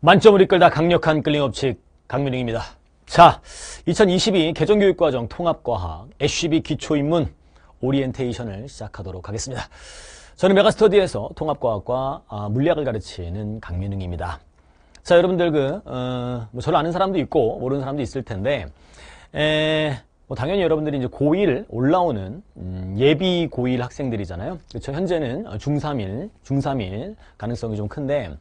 만점을 이끌다 강력한 끌림 업체 강민웅입니다. 자, 2022 개정교육과정 통합과학 s c b 기초입문 오리엔테이션을 시작하도록 하겠습니다. 저는 메가스터디에서 통합과학과 아, 물리학을 가르치는 강민웅입니다. 자, 여러분들 그 어, 뭐 저를 아는 사람도 있고 모르는 사람도 있을 텐데 에, 뭐 당연히 여러분들이 이제 고1 올라오는 음, 예비 고1 학생들이잖아요. 그렇죠? 현재는 중3일, 중3일 가능성이 좀 큰데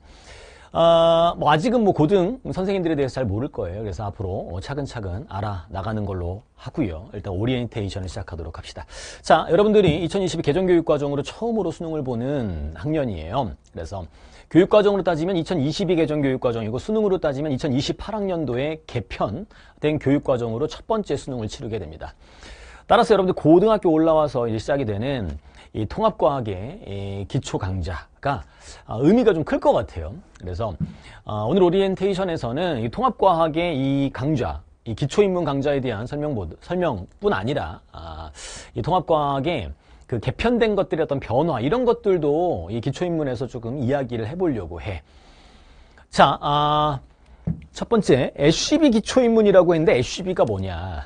아, 뭐 아직은 뭐 고등 선생님들에 대해서 잘 모를 거예요. 그래서 앞으로 어, 차근차근 알아 나가는 걸로 하고요. 일단 오리엔테이션을 시작하도록 합시다. 자, 여러분들이 2022 개정교육 과정으로 처음으로 수능을 보는 학년이에요. 그래서 교육 과정으로 따지면 2022 개정 교육 과정이고 수능으로 따지면 2028학년도에 개편된 교육 과정으로 첫 번째 수능을 치르게 됩니다. 따라서 여러분들 고등학교 올라와서 이제 시작이 되는 이 통합과학의 이 기초 강좌가 아, 의미가 좀 클 것 같아요. 그래서 아, 오늘 오리엔테이션에서는 이 통합과학의 이 강좌, 이 기초인문 강좌에 대한 설명보 설명뿐 아니라 아, 이 통합과학의 그 개편된 것들의 어떤 변화 이런 것들도 이 기초인문에서 조금 이야기를 해보려고 해. 자, 아, 첫 번째, SCB 기초인문이라고 했는데 SCB가 뭐냐.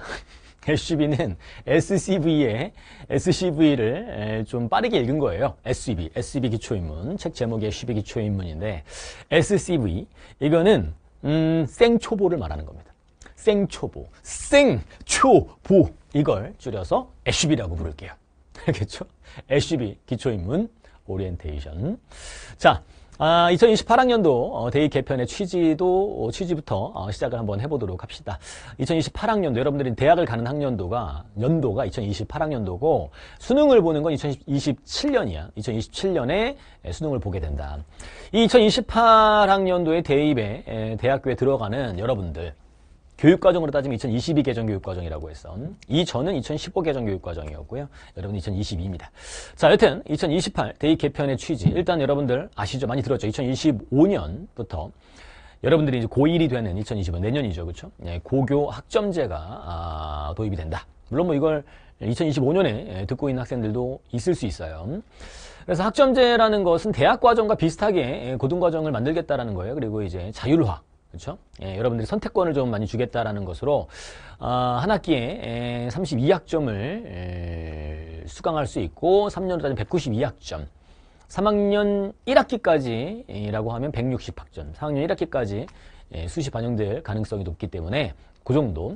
SCB는 s c v 에 SCV를 좀 빠르게 읽은 거예요. SCV, SCV 기초인문, 책 제목이 SCV 기초인문인데 SCV, 이거는 음, 생초보를 말하는 겁니다. 생초보, 생초보 이걸 줄여서 SCV라고 부를게요. 알겠죠? SCV 기초인문 오리엔테이션 자 아, 2028학년도 어, 대입 개편의 취지도 어, 취지부터 어, 시작을 한번 해보도록 합시다. 2028학년도 여러분들이 대학을 가는 학년도가 연도가 2028학년도고 수능을 보는 건 2027년이야. 2027년에 예, 수능을 보게 된다. 이 2028학년도의 대입에 대학교에 들어가는 여러분들 교육과정으로 따지면 2022 개정 교육과정이라고 해서 이전은 2015 개정 교육과정이었고요. 여러분 2022입니다. 자, 여튼 2028 대입 개편의 취지. 일단 여러분들 아시죠? 많이 들었죠? 2025년부터 여러분들이 이제 고1이 되는 2025 내년이죠. 그렇죠? 예, 고교 학점제가 아, 도입이 된다. 물론 뭐 이걸 2025년에 예, 듣고 있는 학생들도 있을 수 있어요. 그래서 학점제라는 것은 대학 과정과 비슷하게 예, 고등 과정을 만들겠다라는 거예요. 그리고 이제 자율화, 그렇죠? 예, 여러분들이 선택권을 좀 많이 주겠다라는 것으로 어, 한 학기에 에, 32학점을 에, 수강할 수 있고 3년으로 따지면 192학점 3학년 1학기까지라고 하면 160학점 4학년 1학기까지 에, 예, 수시 반영될 가능성이 높기 때문에 그 정도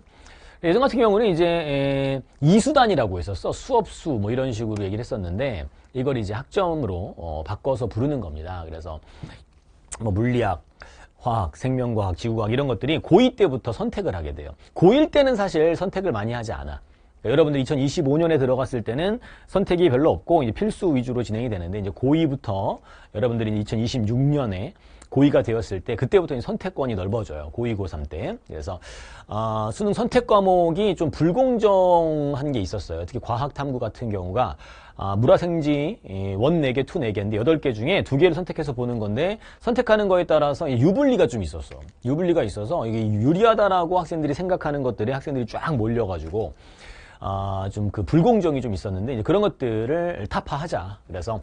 예, 예전 같은 경우는 이제 에, 예, 이수단이라고 했었어 수업수 뭐 이런 식으로 얘기를 했었는데 이걸 이제 학점으로 어, 바꿔서 부르는 겁니다 그래서 뭐 물리학 화학, 생명과학, 지구과학 이런 것들이 고2 때부터 선택을 하게 돼요. 고1 때는 사실 선택을 많이 하지 않아. 그러니까 여러분들 2025년에 들어갔을 때는 선택이 별로 없고 이제 필수 위주로 진행이 되는데 이제 고2부터 여러분들이 2026년에 고2가 되었을 때 그때부터 이제 선택권이 넓어져요. 고2, 고3 때. 그래서 어, 수능 선택 과목이 좀 불공정한 게 있었어요. 특히 과학 탐구 같은 경우가 아, 물화생지 원네개 투 네개인데 여덟 개 중에 두개를 선택해서 보는 건데 선택하는 거에 따라서 유불리가 좀 있었어. 유불리가 있어서 이게 유리하다라고 학생들이 생각하는 것들이 학생들이 쫙 몰려가지고 아, 좀 그 불공정이 좀 있었는데 이제 그런 것들을 타파하자. 그래서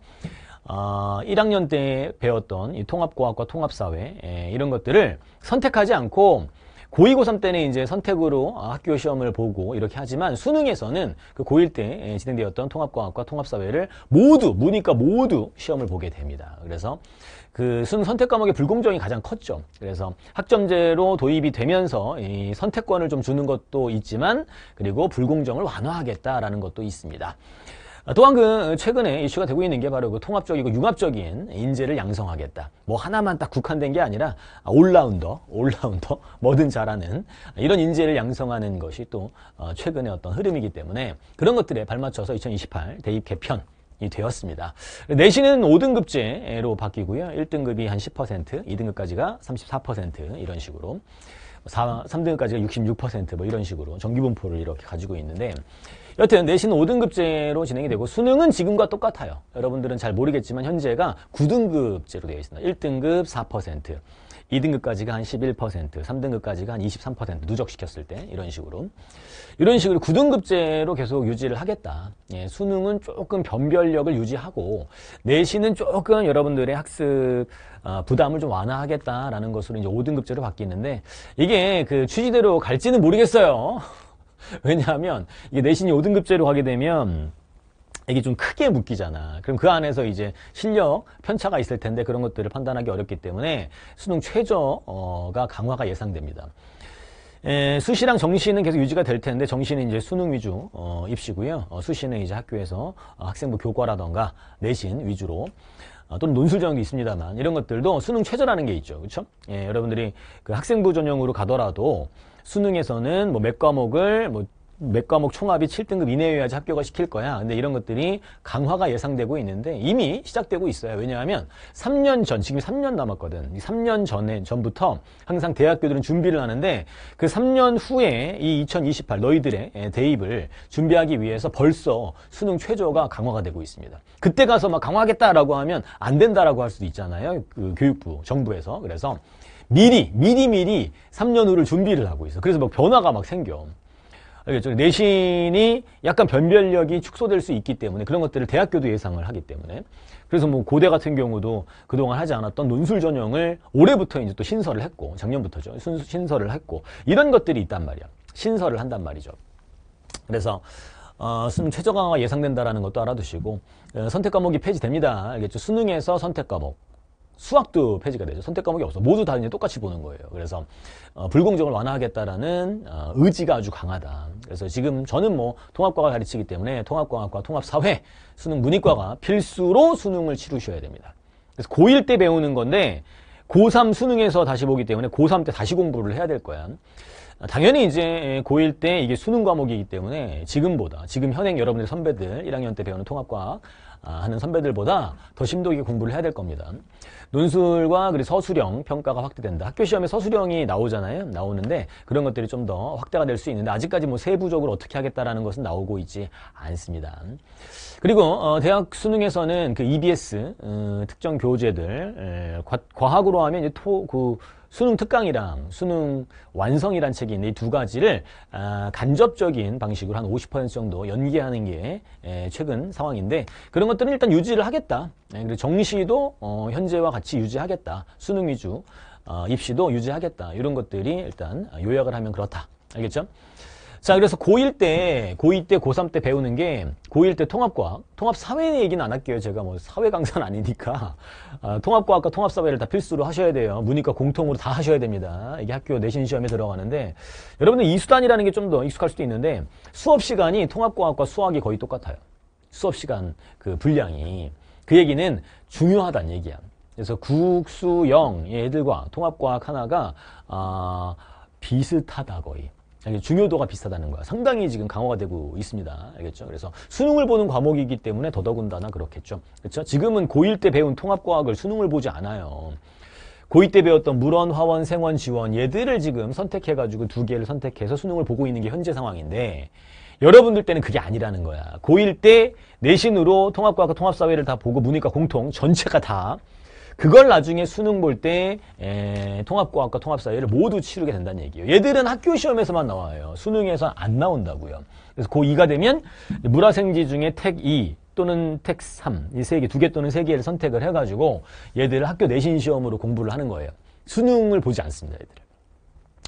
아, 1학년 때 배웠던 이 통합과학과 통합사회 에, 예, 이런 것들을 선택하지 않고 고2, 고3 때는 이제 선택으로 아, 학교 시험을 보고 이렇게 하지만 수능에서는 그 고1 때 예, 진행되었던 통합과학과 통합사회를 모두, 무니까 모두 시험을 보게 됩니다. 그래서 그 수능 선택 과목의 불공정이 가장 컸죠. 그래서 학점제로 도입이 되면서 이 선택권을 좀 주는 것도 있지만 그리고 불공정을 완화하겠다라는 것도 있습니다. 아, 또한 그 어, 최근에 이슈가 되고 있는 게 바로 그 통합적이고 융합적인 인재를 양성하겠다. 뭐 하나만 딱 국한된 게 아니라 아, 올라운더, 올라운더, 뭐든 잘하는 이런 인재를 양성하는 것이 또 어, 최근의 어떤 흐름이기 때문에 그런 것들에 발맞춰서 2028 대입 개편 이 되었습니다. 내신은 5등급제로 바뀌고요. 1등급이 한 10%, 2등급까지가 34% 이런 식으로 4, 3등급까지가 66%뭐 이런 식으로 정기분포를 이렇게 가지고 있는데 여튼 내신 5등급제로 진행이 되고 수능은 지금과 똑같아요. 여러분들은 잘 모르겠지만 현재가 9등급제로 되어 있습니다. 1등급 4%. 2등급까지가 한 11%, 3등급까지가 한 23% 누적시켰을 때 이런 식으로 이런 식으로 9등급제로 계속 유지를 하겠다. 예, 수능은 조금 변별력을 유지하고 내신은 조금 여러분들의 학습 어, 부담을 좀 완화하겠다라는 것으로 이제 5등급제로 바뀌는데 이게 그 취지대로 갈지는 모르겠어요. 왜냐하면 이게 내신이 5등급제로 가게 되면 이게 좀 크게 묶이잖아. 그럼 그 안에서 이제 실력 편차가 있을 텐데 그런 것들을 판단하기 어렵기 때문에 수능 최저가 강화가 예상됩니다. 에, 수시랑 정시는 계속 유지가 될 텐데 정시는 이제 수능 위주 어, 입시고요. 어, 수시는 이제 학교에서 어, 학생부 교과라던가 내신 위주로 어, 또는 논술 전형도 있습니다만 이런 것들도 수능 최저라는 게 있죠. 그렇죠? 여러분들이 그 학생부 전형으로 가더라도 수능에서는 뭐 몇 과목을 뭐 몇 과목 총합이 7등급 이내여야지 합격을 시킬 거야. 근데 이런 것들이 강화가 예상되고 있는데 이미 시작되고 있어요. 왜냐하면 3년 전, 지금 3년 남았거든. 3년 전에, 전부터 항상 대학교들은 준비를 하는데 그 3년 후에 이 2028 너희들의 예, 대입을 준비하기 위해서 벌써 수능 최저가 강화가 되고 있습니다. 그때 가서 막 강화하겠다라고 하면 안 된다라고 할 수도 있잖아요. 그 교육부, 정부에서. 그래서 미리 미리 미리 3년 후를 준비를 하고 있어 그래서 막 변화가 막 생겨 알겠죠? 내신이 약간 변별력이 축소될 수 있기 때문에 그런 것들을 대학교도 예상을 하기 때문에 그래서 뭐 고대 같은 경우도 그동안 하지 않았던 논술 전형을 올해부터 이제 또 신설을 했고 작년부터죠 신설을 했고 이런 것들이 있단 말이야 신설을 한단 말이죠 그래서 어, 좀 최저 강화가 예상된다라는 것도 알아두시고 어, 선택 과목이 폐지됩니다 알겠죠? 수능에서 선택 과목 수학도 폐지가 되죠. 선택 과목이 없어. 모두 다 이제 똑같이 보는 거예요. 그래서 어, 불공정을 완화하겠다라는 어, 의지가 아주 강하다. 그래서 지금 저는 뭐 통합과가 가르치기 때문에 통합과학과, 통합사회, 수능 문이과가 필수로 수능을 치르셔야 됩니다. 그래서 고1 때 배우는 건데 고3 수능에서 다시 보기 때문에 고3 때 다시 공부를 해야 될 거야. 아, 당연히 이제 고1 때 이게 수능 과목이기 때문에 지금보다 지금 현행 여러분들 선배들 1학년 때 배우는 통합과학 아, 하는 선배들보다 더 심도 있게 공부를 해야 될 겁니다. 논술과 그리고 서술형 평가가 확대된다. 학교 시험에 서술형이 나오잖아요. 나오는데 그런 것들이 좀 더 확대가 될 수 있는데 아직까지 뭐 세부적으로 어떻게 하겠다라는 것은 나오고 있지 않습니다. 그리고 어, 대학 수능에서는 그 EBS 음, 어, 특정 교재들 에, 과, 과학으로 하면 토, 그 수능 특강이랑 수능 완성이란 책이 있는데 이 두 가지를 아, 간접적인 방식으로 한 50% 정도 연계하는게 예, 최근 상황인데 그런 것들은 일단 유지를 하겠다. 예, 그리고 정시도 어, 현재와 같이 유지하겠다. 수능 위주 어, 입시도 유지하겠다. 이런 것들이 일단 요약을 하면 그렇다. 알겠죠? 자 그래서 고1 때, 고2 때, 고3 때 배우는 게 고1 때 통합과학, 통합사회 얘기는 안 할게요. 제가 뭐 사회 강사는 아니니까 아, 통합과학과 통합사회를 다 필수로 하셔야 돼요. 문이과 공통으로 다 하셔야 됩니다. 이게 학교 내신 시험에 들어가는데 여러분들 이 수단이라는 게 좀 더 익숙할 수도 있는데 수업 시간이 통합과학과 수학이 거의 똑같아요. 수업 시간 그 분량이 그 얘기는 중요하다는 얘기야. 그래서 국수영 애들과 통합과학 하나가 아, 비슷하다 거의. 중요도가 비슷하다는 거야. 상당히 지금 강화가 되고 있습니다. 알겠죠? 그래서 수능을 보는 과목이기 때문에 더더군다나 그렇겠죠. 그렇죠? 지금은 고1 때 배운 통합과학을 수능을 보지 않아요. 고2 때 배웠던 물원, 화원, 생원, 지원 얘들을 지금 선택해가지고 두 개를 선택해서 수능을 보고 있는 게 현재 상황인데 여러분들 때는 그게 아니라는 거야. 고1 때 내신으로 통합과학과 통합사회를 다 보고 문이과 공통 전체가 다 그걸 나중에 수능 볼 때 통합과학과 통합사회를 모두 치르게 된다는 얘기예요. 얘들은 학교 시험에서만 나와요. 수능에서 안 나온다고요. 그래서 고2가 되면 물화생지 중에 택 2, 또는 택 3, 이 세 개, 두 개 또는 세 개를 선택을 해가지고 얘들을 학교 내신 시험으로 공부를 하는 거예요. 수능을 보지 않습니다, 얘들은.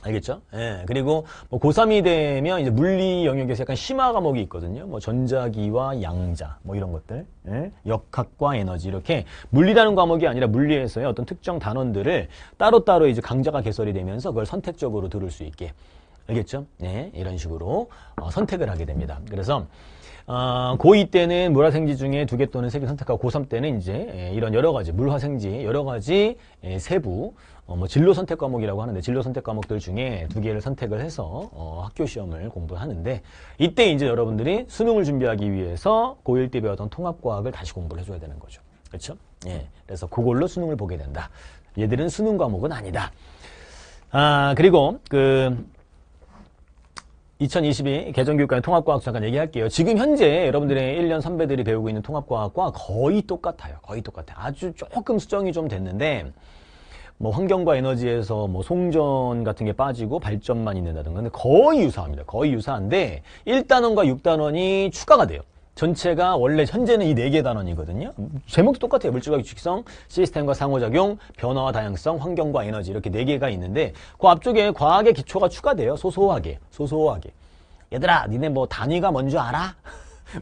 알겠죠? 예. 그리고 뭐 고3이 되면 이제 물리 영역에서 약간 심화 과목이 있거든요. 뭐 전자기와 양자 뭐 이런 것들. 예? 역학과 에너지 이렇게 물리라는 과목이 아니라 물리에서의 어떤 특정 단원들을 따로따로 이제 강좌가 개설이 되면서 그걸 선택적으로 들을 수 있게 알겠죠? 네, 이런 식으로 어, 선택을 하게 됩니다. 그래서 어, 고2 때는 물화생지 중에 두 개 또는 세 개 선택하고 고3 때는 이제 에, 예, 이런 여러 가지 물화생지 여러 가지 에, 예, 세부 어, 뭐 진로 선택 과목이라고 하는데 진로 선택 과목들 중에 두 개를 선택을 해서 어, 학교 시험을 공부하는데 이때 이제 여러분들이 수능을 준비하기 위해서 고1 때 배웠던 통합과학을 다시 공부를 해줘야 되는 거죠. 그렇죠? 예. 그래서 그걸로 수능을 보게 된다. 얘들은 수능 과목은 아니다. 아 그리고 그 2022 개정교육과의 통합과학 잠깐 얘기할게요. 지금 현재 여러분들의 1년 선배들이 배우고 있는 통합과학과 거의 똑같아요. 거의 똑같아요. 아주 조금 수정이 좀 됐는데 뭐 환경과 에너지에서 뭐 송전 같은 게 빠지고 발전만 있는다든가 근데 거의 유사합니다. 거의 유사한데 1단원과 6단원이 추가가 돼요. 전체가 원래 현재는 이 네 개 단원이거든요. 제목도 똑같아요. 물질과 규칙성, 시스템과 상호작용, 변화와 다양성, 환경과 에너지 이렇게 네 개가 있는데 그 앞쪽에 과학의 기초가 추가돼요. 소소하게, 소소하게. 얘들아, 니네 뭐 단위가 뭔줄 알아?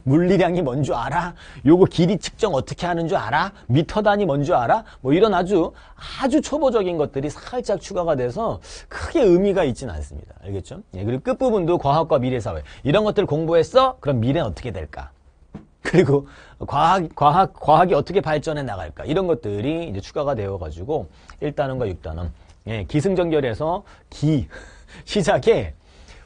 물리량이 뭔 줄 알아? 요거 길이 측정 어떻게 하는 줄 알아? 미터 단위 뭔 줄 알아? 뭐 이런 아주 아주 초보적인 것들이 살짝 추가가 돼서 크게 의미가 있지는 않습니다. 알겠죠? 예, 그리고 끝부분도 과학과 미래사회 이런 것들 공부했어? 그럼 미래는 어떻게 될까? 그리고 과학, 과학, 과학이 어떻게 발전해 나갈까 이런 것들이 이제 추가가 되어가지고 1단원과 6단원 예, 기승전결에서 기 시작에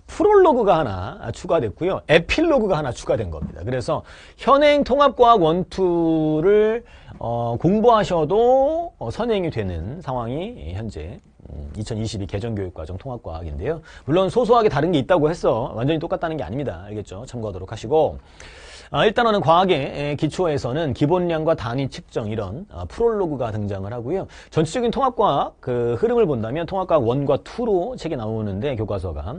프롤로그가 하나 추가됐고요. 에필로그가 하나 추가된 겁니다. 그래서 현행 통합과학 원투를 어, 공부하셔도 어, 선행이 되는 상황이 현재 2022 음, 개정교육과정 통합과학인데요. 물론 소소하게 다른 게 있다고 해서 완전히 똑같다는 게 아닙니다. 알겠죠? 참고하도록 하시고 아, 일단은 과학의 기초에서는 기본량과 단위 측정 이런 아, 프롤로그가 등장을 하고요. 전체적인 통합과학 그 흐름을 본다면 통합과학 원과투로 책에 나오는데 교과서가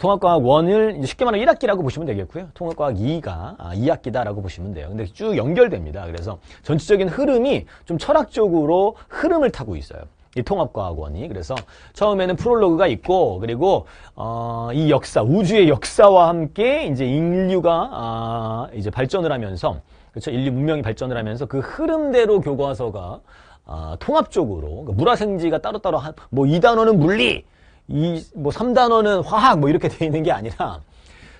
통합과학 1을 쉽게 말하면 1학기라고 보시면 되겠고요. 통합과학 2가 아, 2학기다라고 보시면 돼요. 근데 쭉 연결됩니다. 그래서 전체적인 흐름이 좀 철학적으로 흐름을 타고 있어요. 이 통합과학원이 그래서 처음에는 프롤로그가 있고 그리고 어, 이 역사 우주의 역사와 함께 이제 인류가 아, 이제 발전을 하면서 그렇죠 인류 문명이 발전을 하면서 그 흐름대로 교과서가 아, 통합적으로 그러니까 물화생지가 따로따로 한, 뭐 이 단어는 물리 이뭐 3단원은 화학 뭐 이렇게 돼 있는 게 아니라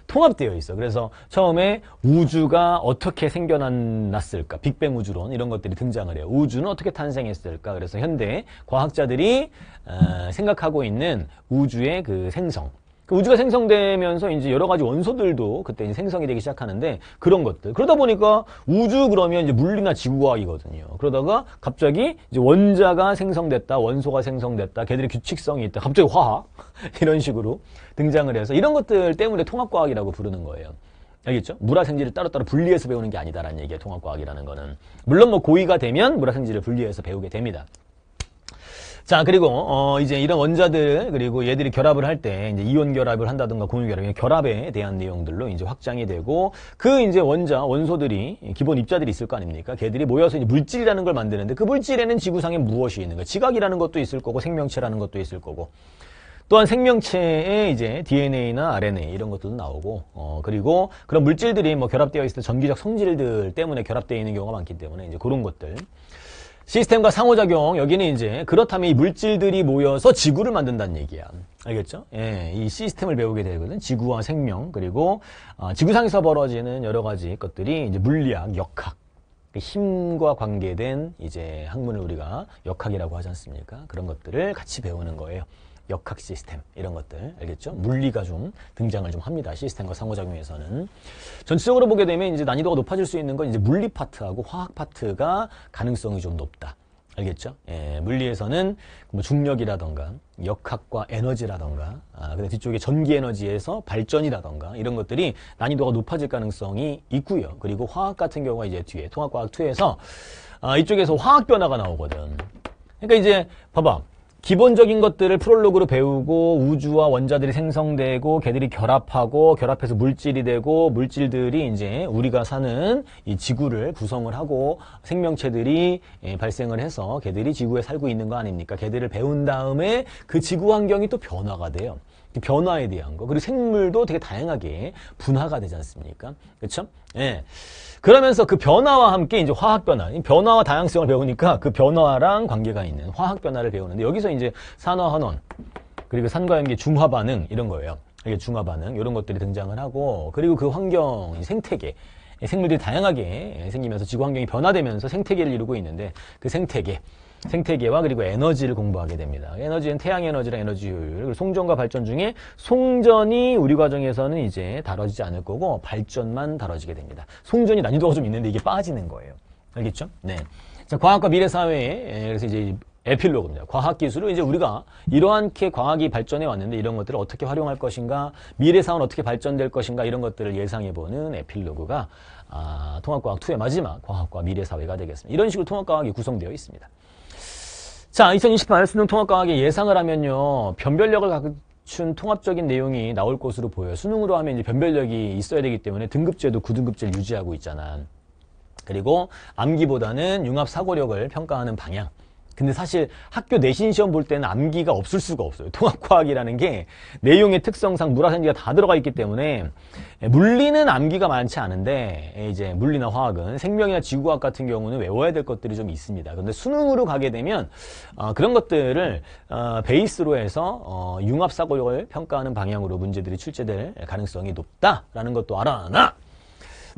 통합되어 있어. 그래서 처음에 우주가 어떻게 생겨났을까? 빅뱅 우주론 이런 것들이 등장을 해요. 우주는 어떻게 탄생했을까? 그래서 현대 과학자들이 어, 생각하고 있는 우주의 그 생성 그 우주가 생성되면서 이제 여러 가지 원소들도 그때 이제 생성이 되기 시작하는데 그런 것들. 그러다 보니까 우주 그러면 이제 물리나 지구과학이거든요. 그러다가 갑자기 이제 원자가 생성됐다, 원소가 생성됐다, 걔들의 규칙성이 있다, 갑자기 화학 이런 식으로 등장을 해서 이런 것들 때문에 통합과학이라고 부르는 거예요. 알겠죠? 물화생지를 따로따로 분리해서 배우는 게 아니다라는 얘기예요. 통합과학이라는 거는. 물론 뭐 고의가 되면 물화생지를 분리해서 배우게 됩니다. 자, 그리고 어 이제 이런 원자들 그리고 얘들이 결합을 할 때 이제 이온 결합을 한다든가 공유 결합, 결합에 대한 내용들로 이제 확장이 되고 그 이제 원자 원소들이 기본 입자들이 있을 거 아닙니까? 걔들이 모여서 이제 물질이라는 걸 만드는데 그 물질에는 지구상에 무엇이 있는가? 지각이라는 것도 있을 거고 생명체라는 것도 있을 거고 또한 생명체에 이제 DNA나 RNA 이런 것들도 나오고 어 그리고 그런 물질들이 뭐 결합되어 있을 때 전기적 성질들 때문에 결합되어 있는 경우가 많기 때문에 이제 그런 것들 시스템과 상호작용 여기는 이제 그렇다면 이 물질들이 모여서 지구를 만든다는 얘기야. 알겠죠? 예, 이 시스템을 배우게 되거든. 지구와 생명 그리고 어, 지구상에서 벌어지는 여러 가지 것들이 이제 물리학, 역학, 그 힘과 관계된 이제 학문을 우리가 역학이라고 하지 않습니까? 그런 것들을 같이 배우는 거예요. 역학 시스템 이런 것들 알겠죠? 물리가 좀 등장을 좀 합니다. 시스템과 상호작용에서는 전체적으로 보게 되면 이제 난이도가 높아질 수 있는 건 이제 물리 파트하고 화학 파트가 가능성이 좀 높다. 알겠죠? 예, 물리에서는 뭐 중력이라던가 역학과 에너지라던가 아, 근데 뒤쪽에 전기 에너지에서 발전이라던가 이런 것들이 난이도가 높아질 가능성이 있고요. 그리고 화학 같은 경우가 이제 뒤에 통합과학 2에서 아, 이쪽에서 화학 변화가 나오거든. 그러니까 이제 봐봐. 기본적인 것들을 프롤로그로 배우고 우주와 원자들이 생성되고 걔들이 결합하고 결합해서 물질이 되고 물질들이 이제 우리가 사는 이 지구를 구성을 하고 생명체들이 예, 발생을 해서 걔들이 지구에 살고 있는 거 아닙니까? 걔들을 배운 다음에 그 지구 환경이 또 변화가 돼요. 그 변화에 대한 거 그리고 생물도 되게 다양하게 분화가 되지 않습니까? 그렇죠? 예. 그러면서 그 변화와 함께 이제 화학 변화, 변화와 다양성을 배우니까 그 변화랑 관계가 있는 화학 변화를 배우는데 여기서 이제 산화 환원 그리고 산과연계 중화 반응 이런 거예요. 이게 중화 반응 이런 것들이 등장을 하고 그리고 그 환경 생태계 생물들이 다양하게 생기면서 지구 환경이 변화되면서 생태계를 이루고 있는데 그 생태계 생태계와 그리고 에너지를 공부하게 됩니다. 에너지는 태양 에너지랑 에너지 효율, 그리고 송전과 발전 중에 송전이 우리 과정에서는 이제 다뤄지지 않을 거고 발전만 다뤄지게 됩니다. 송전이 난이도가 좀 있는데 이게 빠지는 거예요. 알겠죠? 네. 자, 과학과 미래 사회에 예, 그래서 이제 에필로그입니다. 과학 기술을 이제 우리가 이러한 게 과학이 발전해 왔는데 이런 것들을 어떻게 활용할 것인가, 미래 상은 어떻게 발전될 것인가 이런 것들을 예상해 보는 에필로그가 아, 통합과학 2의 마지막 과학과 미래 사회가 되겠습니다. 이런 식으로 통합과학이 구성되어 있습니다. 자, 2020년 수능 통합 과학의 예상을 하면요. 변별력을 갖춘 통합적인 내용이 나올 것으로 보여요. 수능으로 하면 이제 변별력이 있어야 되기 때문에 등급제도 9등급제를 유지하고 있잖아. 그리고 암기보다는 융합 사고력을 평가하는 방향. 근데 사실 학교 내신 시험 볼 때는 암기가 없을 수가 없어요. 통합과학이라는 게 내용의 특성상 물화생지가 다 들어가 있기 때문에 예, 물리는 암기가 많지 않은데 예, 이제 물리나 화학은 생명이나 지구학 과 같은 경우는 외워야 될 것들이 좀 있습니다. 근데 수능으로 가게 되면 어, 그런 것들을 어, 베이스로 해서 어, 융합사고력을 평가하는 방향으로 문제들이 출제될 가능성이 높다라는 것도 알아놔!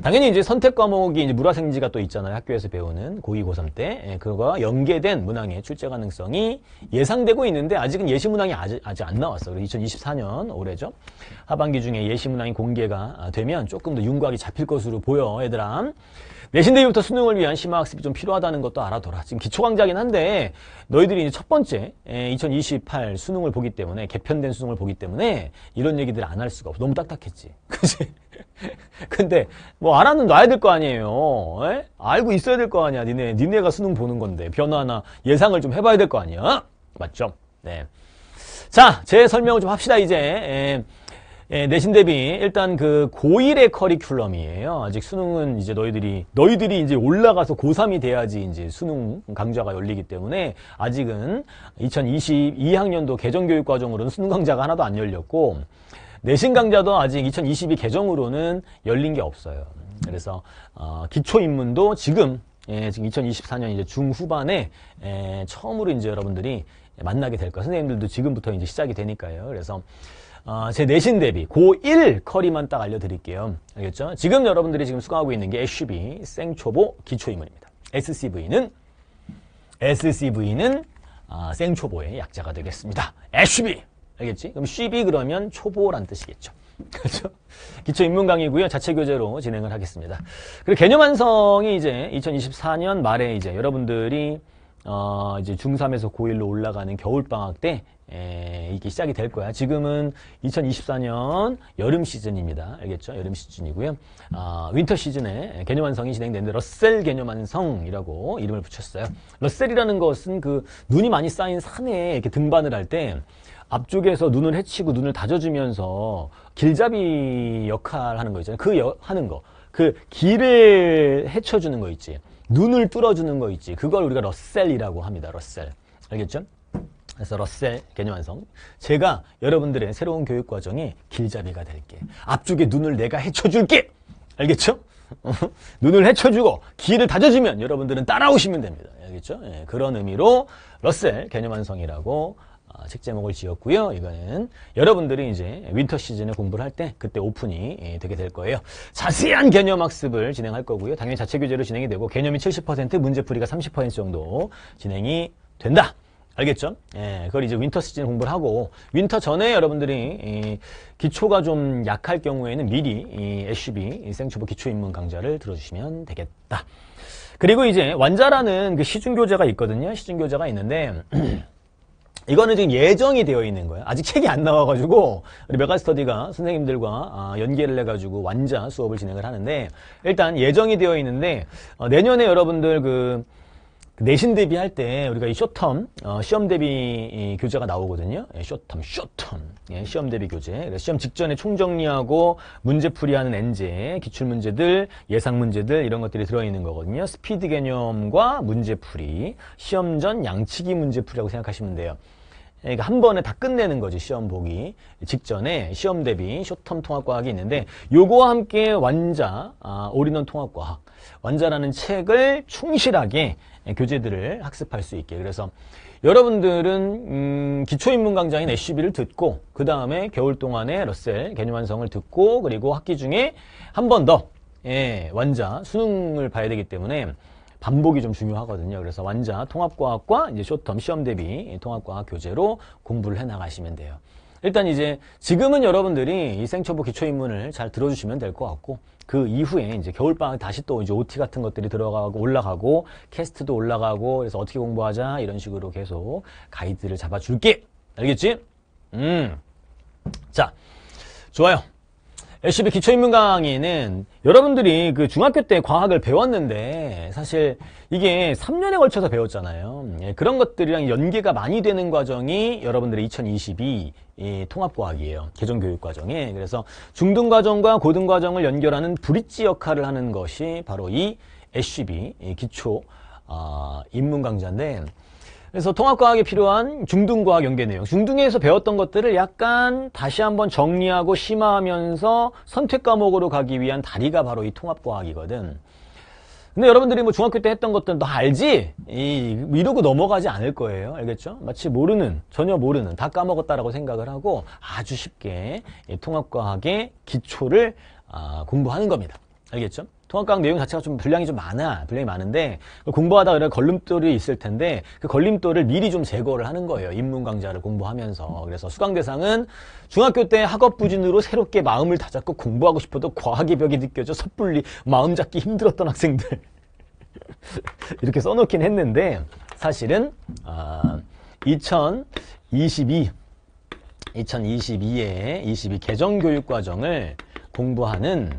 당연히 이제 선택 과목이 이제 물화생지가 또 있잖아요. 학교에서 배우는 고2, 고3 때. 예, 그거와 연계된 문항의 출제 가능성이 예상되고 있는데 아직은 예시 문항이 아직, 아직 안 나왔어요. 2024년 올해죠. 하반기 중에 예시 문항이 공개가 되면 조금 더 윤곽이 잡힐 것으로 보여, 얘들아. 내신대비부터 수능을 위한 심화학습이 좀 필요하다는 것도 알아둬라. 지금 기초강좌긴 한데 너희들이 이제 첫 번째 2028 예, 수능을 보기 때문에 개편된 수능을 보기 때문에 이런 얘기들 안 할 수가 없어. 너무 딱딱했지. 그치? 근데 뭐 알아는 놔야 될 거 아니에요. 에? 예? 알고 있어야 될 거 아니야. 니네, 니네가 수능 보는 건데 변화나 예상을 좀 해봐야 될 거 아니야. 맞죠? 네. 자, 제 설명을 좀 합시다 이제. 에. 예. 예, 내신 대비 일단 그 고1의 커리큘럼이에요. 아직 수능은 이제 너희들이 너희들이 이제 올라가서 고3이 돼야지 이제 수능 강좌가 열리기 때문에 아직은 2022학년도 개정 교육 과정으로는 수능 강좌가 하나도 안 열렸고 내신 강좌도 아직 2022 개정으로는 열린 게 없어요. 그래서 어, 기초 입문도 지금 예, 지금 2024년 이제 중후반에 예, 처음으로 이제 여러분들이 만나게 될 거예요. 선생님들도 지금부터 이제 시작이 되니까요. 그래서 어, 제 내신 대비 고1 커리만 딱 알려드릴게요. 알겠죠? 지금 여러분들이 지금 수강하고 있는 게 SCV 생초보 기초인문입니다. SCV는 SCV는 아, 생초보의 약자가 되겠습니다. SCV 알겠지? 그럼 CB 그러면 초보란 뜻이겠죠. 그렇죠? 기초 인문 강의고요. 자체 교재로 진행을 하겠습니다. 그리고 개념 완성이 이제 2024년 말에 이제 여러분들이 어 이제 중3에서 고1로 올라가는 겨울 방학 때 에, 예, 이게 시작이 될 거야. 지금은 2024년 여름 시즌입니다. 알겠죠? 여름 시즌이고요. 아, 윈터 시즌에 개념 완성이 진행되는데 러셀 개념 완성이라고 이름을 붙였어요. 러셀이라는 것은 그 눈이 많이 쌓인 산에 이렇게 등반을 할 때 앞쪽에서 눈을 헤치고 눈을 다져주면서 길잡이 역할 하는 거 있잖아요. 그 여, 하는 거. 그 길을 헤쳐주는 거 있지. 눈을 뚫어주는 거 있지. 그걸 우리가 러셀이라고 합니다. 러셀. 알겠죠? 그래서 러셀 개념 완성. 제가 여러분들의 새로운 교육 과정에 길잡이가 될게. 앞쪽에 눈을 내가 헤쳐줄게. 알겠죠? 눈을 헤쳐주고 길을 다져주면 여러분들은 따라오시면 됩니다. 알겠죠? 예, 그런 의미로 러셀 개념 완성이라고 아, 책 제목을 지었고요. 이거는 여러분들이 이제 윈터 시즌에 공부를 할 때 그때 오픈이 예, 되게 될 거예요. 자세한 개념 학습을 진행할 거고요. 당연히 자체 교재로 진행이 되고 개념이 70% 문제풀이가 30% 정도 진행이 된다. 알겠죠? 예, 그걸 이제 윈터 시즌 공부를 하고 윈터 전에 여러분들이 이 기초가 좀 약할 경우에는 미리 이 SUB 생초보 기초 입문 강좌를 들어주시면 되겠다. 그리고 이제 완자라는 그 시중 교재가 있거든요. 시중 교재가 있는데 이거는 지금 예정이 되어 있는 거예요. 아직 책이 안 나와가지고 우리 메가 스터디가 선생님들과 아, 연계를 해가지고 완자 수업을 진행을 하는데 일단 예정이 되어 있는데 어, 내년에 여러분들 그그 내신 대비할 때 우리가 이 쇼텀 어, 시험 대비 교재가 나오거든요. 예, 쇼텀, 쇼텀 예, 시험 대비 교재. 시험 직전에 총정리하고 문제풀이하는 엔제, 기출 문제들, 예상 문제들 이런 것들이 들어있는 거거든요. 스피드 개념과 문제풀이, 시험 전 양치기 문제풀이라고 생각하시면 돼요. 예, 그러니까 한 번에 다 끝내는 거지 시험 보기 직전에 시험 대비 쇼텀 통합과학이 있는데 요거와 함께 완자 아, 올인원 통합과학 완자라는 책을 충실하게 예, 교재들을 학습할 수 있게 그래서 여러분들은 음, 기초인문 강좌인 애쉬비를 듣고 그 다음에 겨울 동안에 러셀 개념 완성을 듣고 그리고 학기 중에 한 번 더 예, 완자 수능을 봐야 되기 때문에 반복이 좀 중요하거든요. 그래서 완자 통합과학과 이제 쇼텀 시험 대비 통합과학 교재로 공부를 해 나가시면 돼요. 일단 이제 지금은 여러분들이 이 생초보 기초입문을 잘 들어주시면 될 것 같고 그 이후에 이제 겨울방학 다시 또 이제 OT 같은 것들이 들어가고 올라가고 캐스트도 올라가고 그래서 어떻게 공부하자 이런 식으로 계속 가이드를 잡아줄게 알겠지? 음. 자 좋아요 LCB 기초인문 강의는 여러분들이 그 중학교 때 과학을 배웠는데 사실 이게 3년에 걸쳐서 배웠잖아요. 예, 그런 것들이랑 연계가 많이 되는 과정이 여러분들의 2022 예, 통합과학이에요. 개정교육과정에. 그래서 중등과정과 고등과정을 연결하는 브릿지 역할을 하는 것이 바로 이 LCB 기초 어, 아, 인문 강좌인데 그래서 통합과학에 필요한 중등과학 연계 내용, 중등에서 배웠던 것들을 약간 다시 한번 정리하고 심화하면서 선택 과목으로 가기 위한 다리가 바로 이 통합과학이거든. 근데 여러분들이 뭐 중학교 때 했던 것들 너 알지? 이, 이러고 넘어가지 않을 거예요. 알겠죠? 마치 모르는, 전혀 모르는, 다 까먹었다라고 생각을 하고 아주 쉽게 통합과학의 기초를 아, 공부하는 겁니다. 알겠죠? 통합과학 내용 자체가 좀 분량이 좀 많아. 분량이 많은데 공부하다 그래 걸림돌이 있을 텐데 그 걸림돌을 미리 좀 제거를 하는 거예요. 인문 강좌를 공부하면서. 그래서 수강 대상은 중학교 때 학업 부진으로 새롭게 마음을 다잡고 공부하고 싶어도 과학의 벽이 느껴져 섣불리 마음 잡기 힘들었던 학생들. 이렇게 써놓긴 했는데 사실은 아, 2022 2022에 22 개정 교육 과정을 공부하는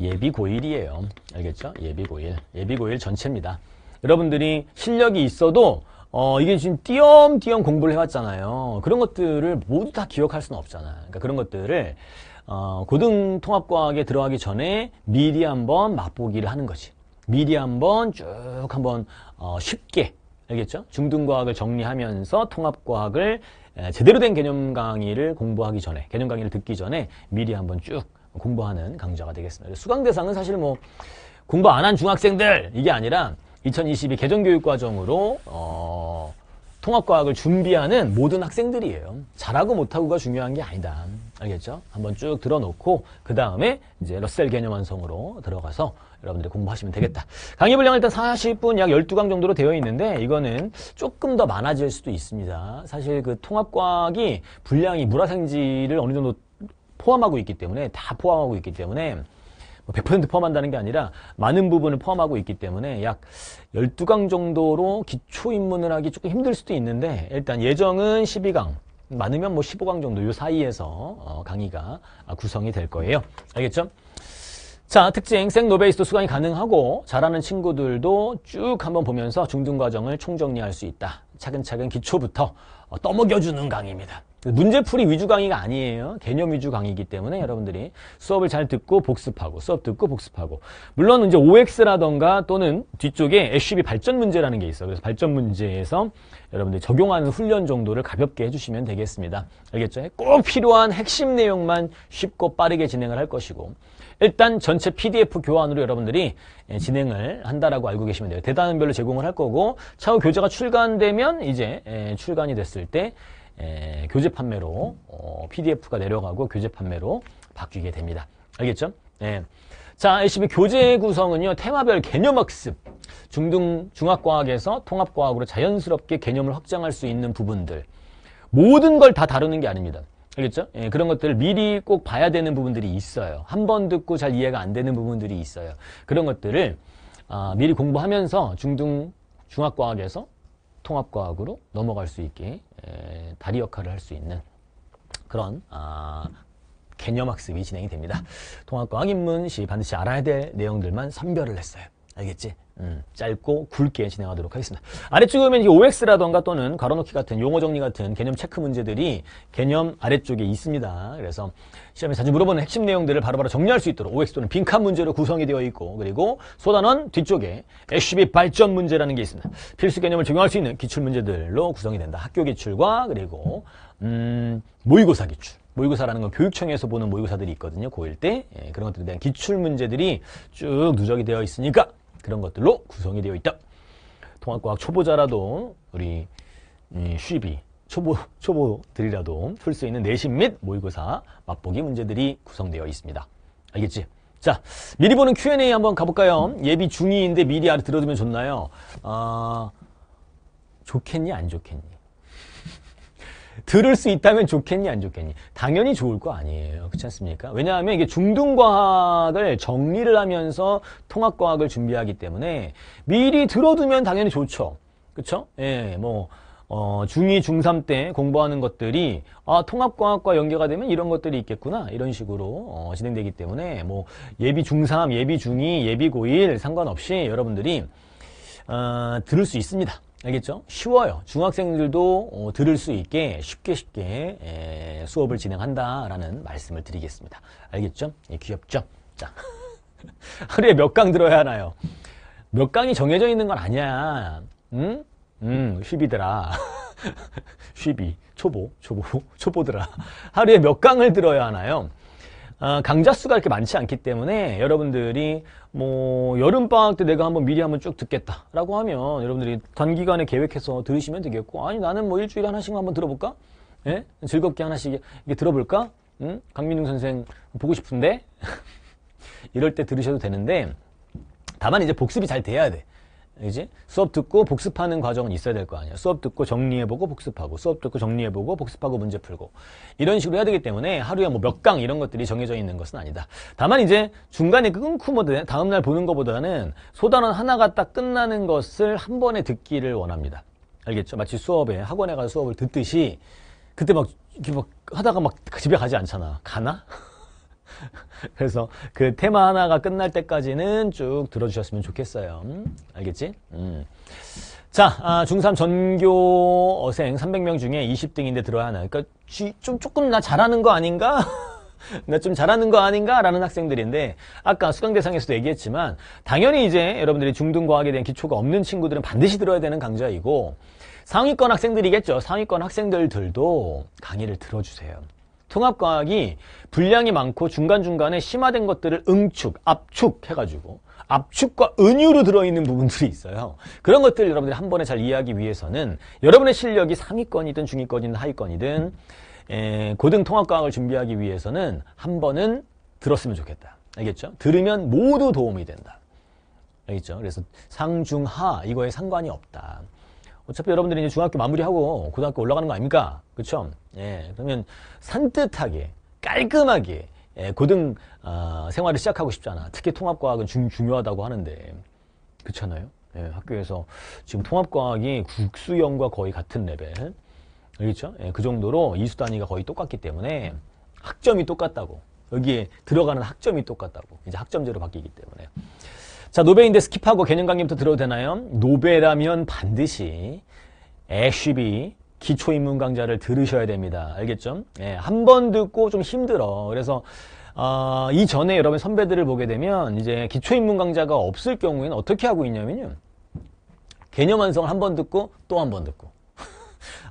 예비 고일이에요. 알겠죠? 예비 고일. 예비 고일 전체입니다. 여러분들이 실력이 있어도 어, 이게 지금 띄엄띄엄 공부를 해왔잖아요. 그런 것들을 모두 다 기억할 수는 없잖아. 그러니까 그런 것들을 어, 고등통합과학에 들어가기 전에 미리 한번 맛보기를 하는 거지. 미리 한번 쭉 한번 어, 쉽게 알겠죠? 중등과학을 정리하면서 통합과학을 제대로 된 개념 강의를 공부하기 전에 개념 강의를 듣기 전에 미리 한번 쭉 공부하는 강좌가 되겠습니다. 수강 대상은 사실 뭐 공부 안 한 중학생들 이게 아니라 2022 개정교육과정으로 어, 통합과학을 준비하는 모든 학생들이에요. 잘하고 못하고가 중요한 게 아니다. 알겠죠? 한번 쭉 들어놓고 그 다음에 이제 러셀 개념 완성으로 들어가서 여러분들이 공부하시면 되겠다. 강의 분량 은 일단 40분 약 12강 정도로 되어 있는데 이거는 조금 더 많아질 수도 있습니다. 사실 그 통합과학이 분량이 물화생지를 어느 정도 포함하고 있기 때문에 다 포함하고 있기 때문에 100% 뭐 포함한다는 게 아니라 많은 부분을 포함하고 있기 때문에 약 12강 정도로 기초 입문을 하기 조금 힘들 수도 있는데 일단 예정은 12강 많으면 뭐 15강 정도 요 사이에서 어, 강의가 구성이 될 거예요. 알겠죠? 자 특징 생노베이스도 수강이 가능하고 잘하는 친구들도 쭉 한번 보면서 중등 과정을 총정리할 수 있다. 차근차근 기초부터 어, 떠먹여주는 강의입니다. 문제풀이 위주 강의가 아니에요. 개념 위주 강의이기 때문에 여러분들이 수업을 잘 듣고 복습하고 수업 듣고 복습하고 물론 이제 OX라던가 또는 뒤쪽에 애쉬비 발전 문제라는 게 있어요. 그래서 발전 문제에서 여러분들이 적용하는 훈련 정도를 가볍게 해주시면 되겠습니다. 알겠죠? 꼭 필요한 핵심 내용만 쉽고 빠르게 진행을 할 것이고 일단 전체 PDF 교환으로 여러분들이 예, 진행을 한다라고 알고 계시면 돼요. 대단원별로 제공을 할 거고 차후 교재가 출간되면 이제 예, 출간이 됐을 때 에, 예, 교재 판매로 어, PDF가 내려가고 교재 판매로 바뀌게 됩니다. 알겠죠? 예. 자, 열심히 교재 구성은요. 테마별 개념 학습. 중등 중학과학에서 통합과학으로 자연스럽게 개념을 확장할 수 있는 부분들. 모든 걸 다 다루는 게 아닙니다. 알겠죠? 예, 그런 것들을 미리 꼭 봐야 되는 부분들이 있어요. 한 번 듣고 잘 이해가 안 되는 부분들이 있어요. 그런 것들을 아, 미리 공부하면서 중등 중학과학에서 통합과학으로 넘어갈 수 있게 에, 다리 역할을 할 수 있는 그런 아, 개념학습이 진행이 됩니다. 통합과학 입문시 반드시 알아야 될 내용들만 선별을 했어요. 알겠지? 음, 짧고 굵게 진행하도록 하겠습니다. 아래쪽에 보면 이 OX라던가 또는 가로놓기 같은 용어 정리 같은 개념 체크 문제들이 개념 아래쪽에 있습니다. 그래서 시험에 자주 물어보는 핵심 내용들을 바로바로 정리할 수 있도록 OX 또는 빈칸 문제로 구성이 되어 있고 그리고 소단원 뒤쪽에 HB 발전 문제라는 게 있습니다. 필수 개념을 적용할 수 있는 기출 문제들로 구성이 된다. 학교 기출과 그리고 음, 모의고사 기출. 모의고사라는 건 교육청에서 보는 모의고사들이 있거든요. 고1 때. 예, 그런 것들에 대한 기출 문제들이 쭉 누적이 되어 있으니까 그런 것들로 구성이 되어 있다. 통합과학 초보자라도 우리 쉬비 초보, 초보들이라도 풀 수 있는 내신 및 모의고사 맛보기 문제들이 구성되어 있습니다. 알겠지? 자, 미리 보는 Q&A 한번 가볼까요? 예비 중2인데 미리 알아 들어두면 좋나요? 아, 좋겠니? 안 좋겠니? 들을 수 있다면 좋겠니 안 좋겠니 당연히 좋을 거 아니에요 그렇지 않습니까 왜냐하면 이게 중등과학을 정리를 하면서 통합과학을 준비하기 때문에 미리 들어두면 당연히 좋죠 그렇죠 예뭐 어, 중2, 중3 때 공부하는 것들이 아, 통합과학과 연계가 되면 이런 것들이 있겠구나 이런 식으로 어, 진행되기 때문에 뭐 예비 중3, 예비 중2, 예비 고1 상관없이 여러분들이 어, 들을 수 있습니다. 알겠죠? 쉬워요. 중학생들도 어, 들을 수 있게 쉽게 쉽게 에, 수업을 진행한다라는 말씀을 드리겠습니다. 알겠죠? 예, 귀엽죠? 자, 하루에 몇 강 들어야 하나요? 몇 강이 정해져 있는 건 아니야. 응? 음, 쉽이더라. 쉽이, 초보, 초보, 초보더라. 하루에 몇 강을 들어야 하나요? 아, 어, 강좌 수가 이렇게 많지 않기 때문에 여러분들이 뭐 여름 방학 때 내가 한번 미리 한번 쭉 듣겠다라고 하면 여러분들이 단기간에 계획해서 들으시면 되겠고 아니 나는 뭐 일주일에 하나씩 한번 들어볼까? 예? 즐겁게 하나씩 이게 들어볼까? 응? 강민웅 선생 보고 싶은데 이럴 때 들으셔도 되는데 다만 이제 복습이 잘 돼야 돼. 이제 수업 듣고 복습하는 과정은 있어야 될 거 아니야. 수업 듣고 정리해보고 복습하고 수업 듣고 정리해보고 복습하고 문제 풀고 이런 식으로 해야 되기 때문에 하루에 뭐 몇 강 이런 것들이 정해져 있는 것은 아니다. 다만 이제 중간에 끊고 뭐 다음날 보는 것보다는 소단원 하나가 딱 끝나는 것을 한 번에 듣기를 원합니다. 알겠죠? 마치 수업에 학원에 가서 수업을 듣듯이 그때 막 이렇게 막 하다가 막 집에 가지 않잖아. 가나? 그래서 그 테마 하나가 끝날 때까지는 쭉 들어주셨으면 좋겠어요. 알겠지? 음. 자, 아, 중3 전교 어생 300명 중에 20등인데 들어야 하나. 그러니까 쥐, 좀 조금 나 잘하는 거 아닌가? 나 좀 잘하는 거 아닌가? 라는 학생들인데 아까 수강대상에서도 얘기했지만 당연히 이제 여러분들이 중등과학에 대한 기초가 없는 친구들은 반드시 들어야 되는 강좌이고 상위권 학생들이겠죠. 상위권 학생들도 강의를 들어주세요. 통합과학이 분량이 많고 중간중간에 심화된 것들을 응축, 압축 해가지고 압축과 은유로 들어있는 부분들이 있어요. 그런 것들을 여러분들이 한 번에 잘 이해하기 위해서는 여러분의 실력이 상위권이든 중위권이든 하위권이든 에, 고등 통합과학을 준비하기 위해서는 한 번은 들었으면 좋겠다. 알겠죠? 들으면 모두 도움이 된다. 알겠죠? 그래서 상중하 이거에 상관이 없다. 어차피 여러분들이 이제 중학교 마무리하고 고등학교 올라가는 거 아닙니까? 그렇죠? 예, 그러면 산뜻하게 깔끔하게 예, 고등 어, 생활을 시작하고 싶잖아. 특히 통합과학은 중, 중요하다고 하는데 그렇잖아요. 예, 학교에서 지금 통합과학이 국수형과 거의 같은 레벨 알겠죠? 예, 그 정도로 이수 단위가 거의 똑같기 때문에 학점이 똑같다고 여기에 들어가는 학점이 똑같다고 이제 학점제로 바뀌기 때문에 자, 노베인데 스킵하고 개념 강의부터 들어도 되나요? 노베라면 반드시 애쉬비 기초인문 강좌를 들으셔야 됩니다. 알겠죠? 예, 한 번 듣고 좀 힘들어. 그래서 어, 아, 이전에 여러분 선배들을 보게 되면 이제 기초인문 강좌가 없을 경우에는 어떻게 하고 있냐면요. 개념 완성을 한 번 듣고 또 한 번 듣고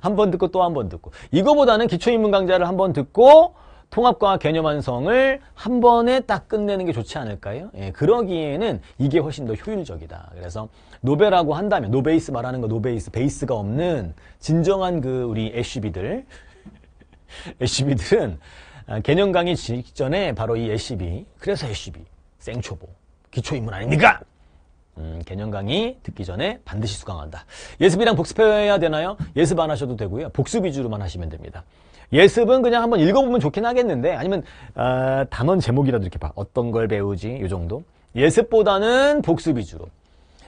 한 번 듣고 또 한 번 듣고 이거보다는 기초인문 강좌를 한 번 듣고 통합과 개념 완성을 한 번에 딱 끝내는 게 좋지 않을까요? 예, 그러기에는 이게 훨씬 더 효율적이다. 그래서 노베라고 한다면 노베이스 말하는 거 노베이스 베이스가 없는 진정한 그 우리 애쉬비들 애쉬비들은 아, 개념 강의 직전에 바로 이 애쉬비 그래서 애쉬비 생초보 기초인문 아닙니까? 음, 개념 강의 듣기 전에 반드시 수강한다. 예습이랑 복습해야 되나요? 예습 안 하셔도 되고요. 복습 위주로만 하시면 됩니다. 예습은 그냥 한번 읽어보면 좋긴 하겠는데 아니면 어, 아, 단원 제목이라도 이렇게 봐. 어떤 걸 배우지? 요 정도. 예습보다는 복습 위주로.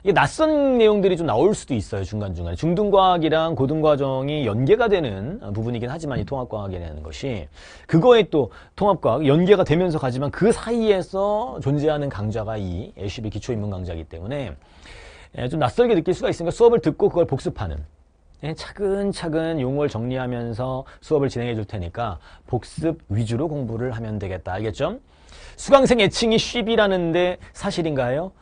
이게 낯선 내용들이 좀 나올 수도 있어요 중간중간에 중등과학이랑 고등과정이 연계가 되는 부분이긴 하지만 이 통합과학이라는 것이 그거에 또 통합과학 연계가 되면서 가지만 그 사이에서 존재하는 강좌가 이 LCB 기초인문 강좌이기 때문에 예, 좀 낯설게 느낄 수가 있으니까 수업을 듣고 그걸 복습하는 예, 차근차근 용어를 정리하면서 수업을 진행해 줄 테니까 복습 위주로 공부를 하면 되겠다. 알겠죠? 수강생 애칭이 쉽이라는데 사실인가요?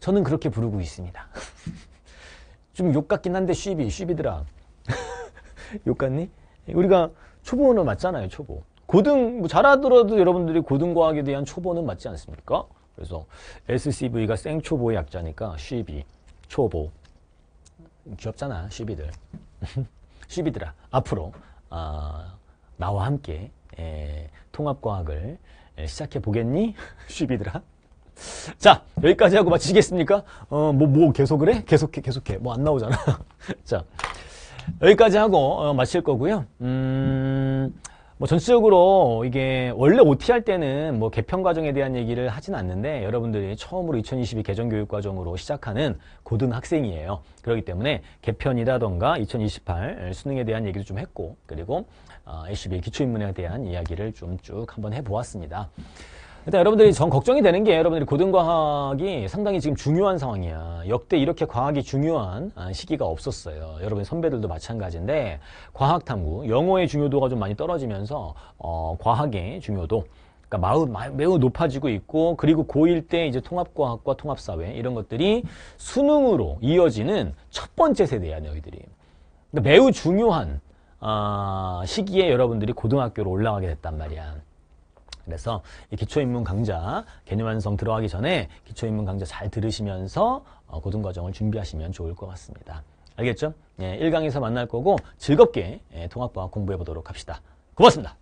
저는 그렇게 부르고 있습니다. 좀 욕 같긴 한데 쉽이, 쉽이더라. 욕 같니? 예, 우리가 초보 는 맞잖아요, 초보. 고등, 뭐 잘하더라도 여러분들이 고등과학에 대한 초보는 맞지 않습니까? 그래서 SCV가 생초보의 약자니까 쉽이, 초보. 귀엽잖아 시비들 시비들아 앞으로 어, 나와 함께 에, 통합과학을 시작해 보겠니? 시비들아 자 여기까지 하고 마치겠습니까? 어뭐뭐 뭐 계속 그래? 계속해 계속해 뭐 뭐안 나오잖아 자 여기까지 하고 어, 마칠 거고요 음... 뭐 전체적으로 이게 원래 OT 할 때는 뭐 개편 과정에 대한 얘기를 하진 않는데 여러분들이 처음으로 2022 개정 교육 과정으로 시작하는 고등 학생이에요. 그렇기 때문에 개편이라던가 2028 수능에 대한 얘기를좀 했고 그리고 어, HB 기초인문에 대한 이야기를 좀 쭉 한번 해보았습니다. 일단 여러분들이 전 걱정이 되는 게 여러분들이 고등과학이 상당히 지금 중요한 상황이야. 역대 이렇게 과학이 중요한 아, 시기가 없었어요. 여러분 선배들도 마찬가지인데 과학탐구, 영어의 중요도가 좀 많이 떨어지면서 어, 과학의 중요도 그러니까 매우, 높아지고 있고 그리고 고1 때 이제 통합과학과 통합사회 이런 것들이 수능으로 이어지는 첫 번째 세대야 너희들이. 그러니까 매우 중요한 어, 시기에 여러분들이 고등학교로 올라가게 됐단 말이야. 그래서 이 기초인문 강좌 개념 완성 들어가기 전에 기초인문 강좌 잘 들으시면서 어, 고등과정을 준비하시면 좋을 것 같습니다. 알겠죠? 예, 1강에서 만날 거고 즐겁게 예, 통합과학 공부해 보도록 합시다. 고맙습니다.